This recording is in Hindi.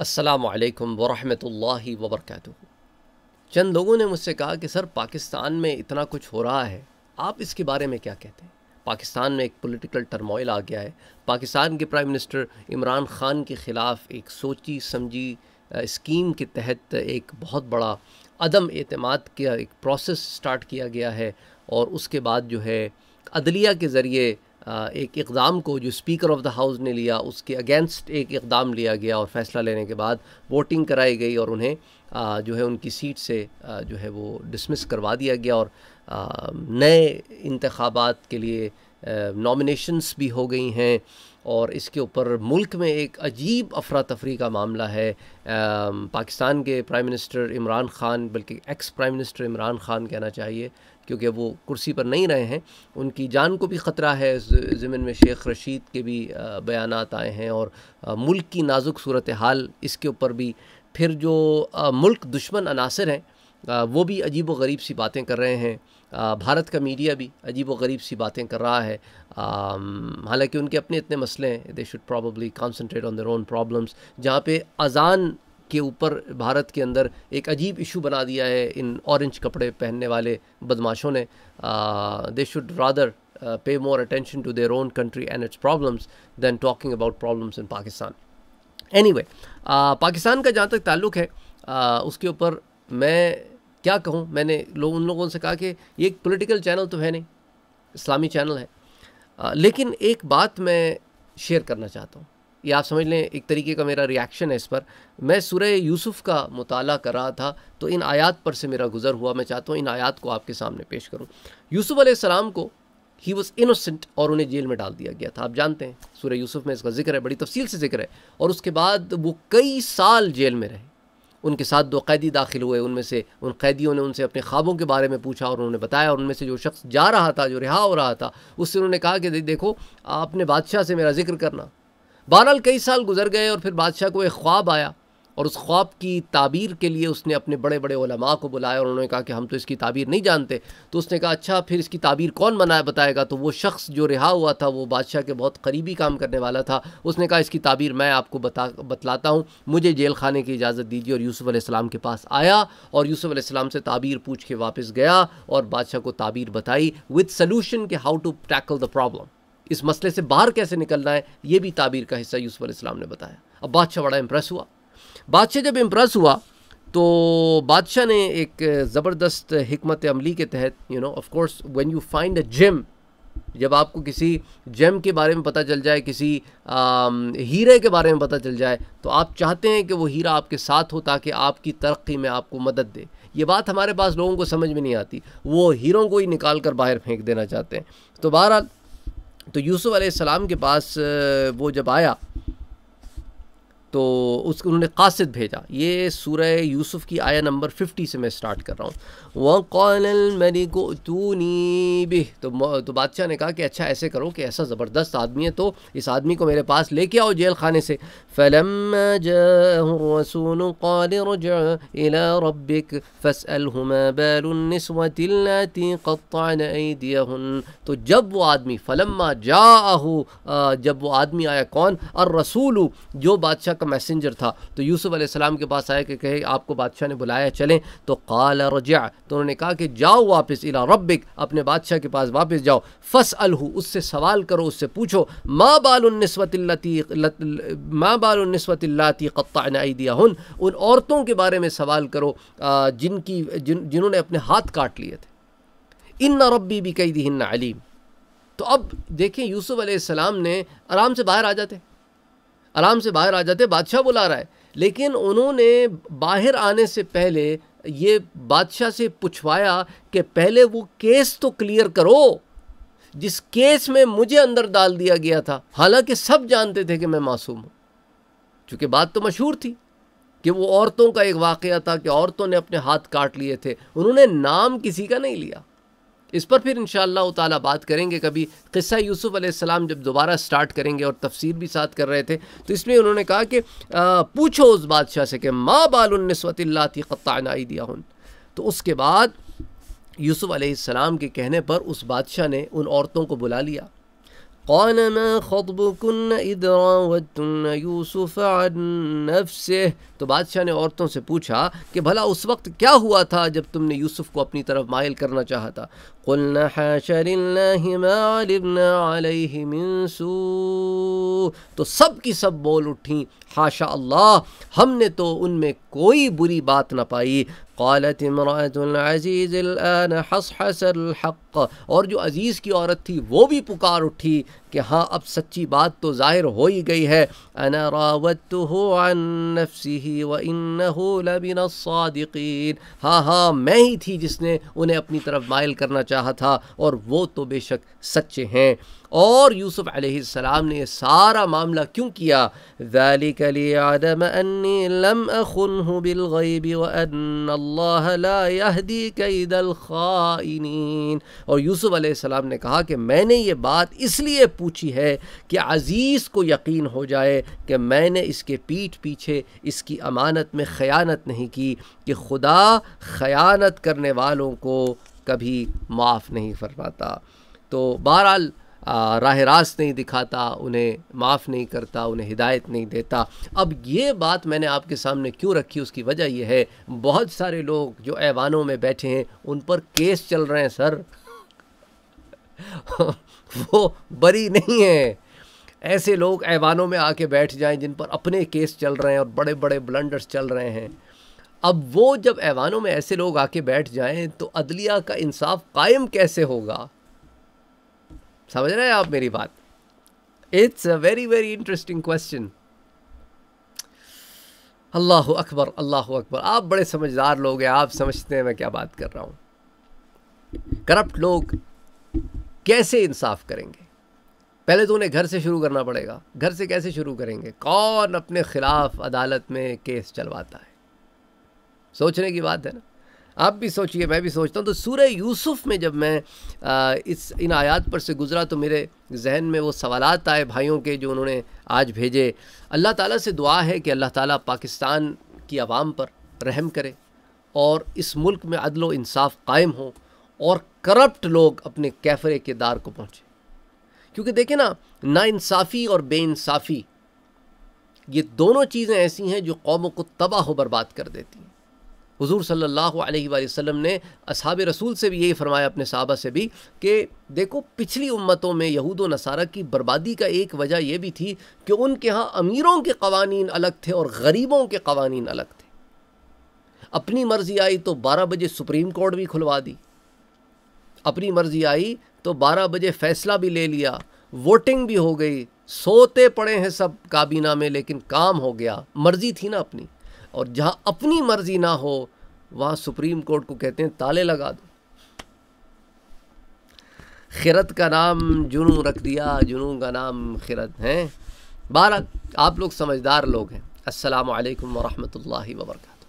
असलकम वरहमल वबरक चंद लोगों ने मुझसे कहा कि सर पाकिस्तान में इतना कुछ हो रहा है आप इसके बारे में क्या कहते हैं पाकिस्तान में एक पॉलिटिकल टर्मोइल आ गया है पाकिस्तान के प्राइम मिनिस्टर इमरान ख़ान के ख़िलाफ़ एक सोची समझी स्कीम के तहत एक बहुत बड़ा अदम अतमाद का एक प्रोसेस स्टार्ट किया गया है और उसके बाद जो है अदलिया के ज़रिए एक इकदाम को जो स्पीकर ऑफ द हाउस ने लिया उसके अगेंस्ट एक इकदाम लिया गया और फ़ैसला लेने के बाद वोटिंग कराई गई और उन्हें जो है उनकी सीट से जो है वो डिसमिस करवा दिया गया और नए इंतबात के लिए नॉमिनेशंस भी हो गई हैं और इसके ऊपर मुल्क में एक अजीब अफरा तफरी का मामला है पाकिस्तान के प्राइम मिनिस्टर इमरान ख़ान बल्कि ex prime minister Imran Khan कहना चाहिए क्योंकि वो कुर्सी पर नहीं रहे हैं उनकी जान को भी ख़तरा है इस ज़मीन में शेख रशीद के भी बयान आए हैं और मुल्क की नाजुक सूरत हाल इसके ऊपर भी फिर जो मुल्क दुश्मन अनासर हैं वो भी अजीब व गरीब सी बातें कर रहे हैं भारत का मीडिया भी अजीब व गरीब सी बातें कर रहा है हालांकि उनके अपने इतने मसले हैं they should probably concentrate on their own problems जहाँ पे अजान के ऊपर भारत के अंदर एक अजीब इशू बना दिया है इन ऑरेंज कपड़े पहनने वाले बदमाशों ने दे should rather pay more attention to their own country and its problems than talking about problems in Pakistan anyway Pakistan का जहाँ तक ताल्लुक है आ, उसके ऊपर मैं क्या कहूँ मैंने लोग उन लोगों से कहा कि ये एक पोलिटिकल चैनल तो है नहीं इस्लामी चैनल है आ, लेकिन एक बात मैं शेयर करना चाहता हूँ ये आप समझ लें एक तरीके का मेरा रिएक्शन है इस पर मैं सूर्य यूसुफ़ का मताल कर रहा था तो इन आयात पर से मेरा गुज़र हुआ मैं चाहता हूँ इन आयात को आपके सामने पेश करूँ यूसुफ़ आसमाम को ही वॉज इनोसेंट और उन्हें जेल में डाल दिया गया था आप जानते हैं सूर्य यूसुफ़ में इसका जिक्र है बड़ी तफसील से जिक्र है और उसके बाद वो कई साल जेल में रहे उनके साथ दो कैदी दाखिल हुए उनमें से उन कैदियों ने उनसे अपने ख्वाबों के बारे में पूछा और उन्होंने बताया और उनमें से जो शख्स जा रहा था जो रिहा हो रहा था उससे उन्होंने कहा कि देखो आपने बादशाह से मेरा जिक्र करना बहरहाल कई साल गुजर गए और फिर बादशाह को एक ख्वाब आया और उस ख्वाब की ताबीर के लिए उसने अपने बड़े बड़े ओलमा को बुलाया और उन्होंने कहा कि हम तो इसकी ताबीर नहीं जानते तो उसने कहा अच्छा फिर इसकी ताबीर कौन बनाया बताएगा तो वो शख्स जो रिहा हुआ था वो बादशाह के बहुत करीबी काम करने वाला था उसने कहा इसकी ताबीर मैं आपको बता बतलाता हूँ मुझे जेल खाने की इजाज़त दीजिए और यूसुफ़ अलैहिस्सलाम के पास आया और यूसुफ़ अलैहिस्सलाम से ताबीर पूछ के वापस गया और बादशाह को ताबीर बताई विद सलूशन के how to tackle the problem इस मसले से बाहर कैसे निकलना है ये भी ताबीर का हिस्सा यूसुफ इस्लाम ने बताया अब बादशाह बड़ा इम्प्रेस हुआ बादशाह जब इम्प्रेस हुआ तो बादशाह ने एक ज़बरदस्त हमत अमली के तहत you know of course when you find a gem जब आपको किसी जेम के बारे में पता चल जाए किसी आ, um, हीरे के बारे में पता चल जाए तो आप चाहते हैं कि वो हीरा आपके साथ हो ताकि आपकी तरक्की में आपको मदद दे ये बात हमारे पास लोगों को समझ में नहीं आती वो हीरों को ही निकाल कर बाहर फेंक देना चाहते हैं तो बहरहाल तो यूसुफ़ सलाम के पास वो जब आया तो उस उन्होंने कासिद भेजा ये सूर यूसुफ की आया नंबर 50 से मैं स्टार्ट कर रहा हूँ वह कौन को तू नी तो तो बादशाह ने कहा कि अच्छा ऐसे करो कि ऐसा ज़बरदस्त आदमी है तो इस आदमी को मेरे पास लेके आओ जेल खाने से फ़लम तो जब वो आदमी फलम्मा जा जब वो आदमी आया कौन और रसूल जो बादशाह का मैसेंजर था तो यूसुफ़ आसमाम के पास आया कि कहे आपको बादशाह ने बुलाया चलें तो काल रजा तो उन्होंने कहा कि जाओ वापस इला रब्बिक अपने बादशाह के पास वापस जाओ फस अलहू उससे सवाल करो उससे पूछो माँ बालस्वती माँ बालस्वती क़त्ताई दिया हन उन औरतों के बारे में सवाल करो जिनकी जिन जिन्होंने अपने हाथ काट लिए थे इन रब्बी भी कई दी हिन्ना अलीम तो अब देखें यूसुफ़ ने आराम से बाहर आ जाते आराम से बाहर आ जाते बादशाह बुला रहा है लेकिन उन्होंने बाहर आने से पहले ये बादशाह से पूछवाया कि पहले वो केस तो क्लियर करो जिस केस में मुझे अंदर डाल दिया गया था हालांकि सब जानते थे कि मैं मासूम हूँ चूँकि बात तो मशहूर थी कि वो औरतों का एक वाक़ था कि औरतों ने अपने हाथ काट लिए थे उन्होंने नाम किसी का नहीं लिया इस पर फिर इन ताला बात करेंगे कभी क़स्सा यूसुफ़ अलैहिस्सलाम जब दोबारा स्टार्ट करेंगे और तफसीर भी साथ कर रहे थे तो इसमें उन्होंने कहा कि पूछो उस बादशाह से कि माँ बालनस्वतल्लाती ख़तानाई दिया हूँ तो उसके बाद यूसुफ़ आसमाम के कहने पर उस बादशाह ने उन औरतों को बुला लिया قال ما خطبكن إذ راوتن यूसुफ عن نفسه तो बादशाह ने औरतों से पूछा कि भला उस वक्त क्या हुआ था जब तुमने यूसुफ को अपनी तरफ मायल करना चाहा था कुल मिनसू तो सब की सब बोल उठी हाशा अल्लाह हमने तो उनमें कोई बुरी बात ना पाई कालत इमरातज़ीज़ अलान हसहसलहक़ और जो अज़ीज़ की औरत थी वो भी पुकार उठी कि हाँ अब सच्ची बात तो ज़ाहिर हो ही गई है अना रावत नफसी व इन लबिन सादिकीन हाँ हाँ मैं ही थी जिसने उन्हें अपनी तरफ मायल करना चाहा था और वो तो बेशक सच्चे हैं और यूसुफ अलैहिस्सलाम ने सारा मामला क्यों किया खाइनीन और यूसुफ अलैहिस्सलाम ने कहा कि मैंने ये बात इसलिए पूछी है कि अज़ीज़ को यकीन हो जाए कि मैंने इसके पीठ पीछे इसकी अमानत में ख़यानत नहीं की कि खुदा ख़यानत करने वालों को कभी माफ़ नहीं फरमाता तो बहरहाल राह रास्त नहीं दिखाता उन्हें माफ़ नहीं करता उन्हें हिदायत नहीं देता अब ये बात मैंने आपके सामने क्यों रखी उसकी वजह यह है बहुत सारे लोग जो ऐवानों में बैठे हैं उन पर केस चल रहे हैं सर वो बरी नहीं है ऐसे लोग ऐवानों में आके बैठ जाएं जिन पर अपने केस चल रहे हैं और बड़े बड़े ब्लंडर्स चल रहे हैं अब वो जब ऐवानों में ऐसे लोग आके बैठ जाएं तो अदलिया का इंसाफ कायम कैसे होगा समझ रहे हैं आप मेरी बात it's a very very interesting question अल्लाह अकबर अल्लाह अकबर आप बड़े समझदार लोग हैं आप समझते हैं मैं क्या बात कर रहा हूं करप्ट लोग कैसे इंसाफ करेंगे पहले तो उन्हें घर से शुरू करना पड़ेगा घर से कैसे शुरू करेंगे कौन अपने ख़िलाफ़ अदालत में केस चलवाता है सोचने की बात है ना आप भी सोचिए मैं भी सोचता हूँ तो सूर्य यूसुफ में जब मैं आ, इस इन आयात पर से गुज़रा तो मेरे जहन में वो सवाल आए भाइयों के जो उन्होंने आज भेजे अल्लाह ताला से दुआ है कि अल्लाह ताला पाकिस्तान की आवाम पर रहम करे और इस मुल्क में अदल इंसाफ कायम हो और करप्ट लोग अपने कैफरे के दार को पहुँचे क्योंकि देखें ना नासाफ़ी और बेानसाफ़ी ये दोनों चीज़ें ऐसी हैं जो कौमों को तबाह बर्बाद कर देती हैं सल्लल्लाहु अलैहि वसल्लम ने असहाब रसूल से भी यही फरमाया अपने साहबा से भी कि देखो पिछली उम्मतों में यहूद नसारा की बर्बादी का एक वजह यह भी थी कि उनके यहाँ अमीरों के कवानीन अलग थे और गरीबों के कवानीन अलग थे अपनी मर्ज़ी आई तो बारह बजे सुप्रीम कोर्ट भी खुलवा दी अपनी मर्ज़ी आई तो बारह बजे फैसला भी ले लिया वोटिंग भी हो गई सोते पड़े हैं सब काबीना में लेकिन काम हो गया मर्ज़ी थी ना अपनी और जहाँ अपनी मर्जी ना हो वहाँ सुप्रीम कोर्ट को कहते हैं ताले लगा दो खिरत का नाम जुनू रख दिया जुनू का नाम खिरत हैं बारह आप लोग समझदार लोग हैं असलकम वरहमल वर्का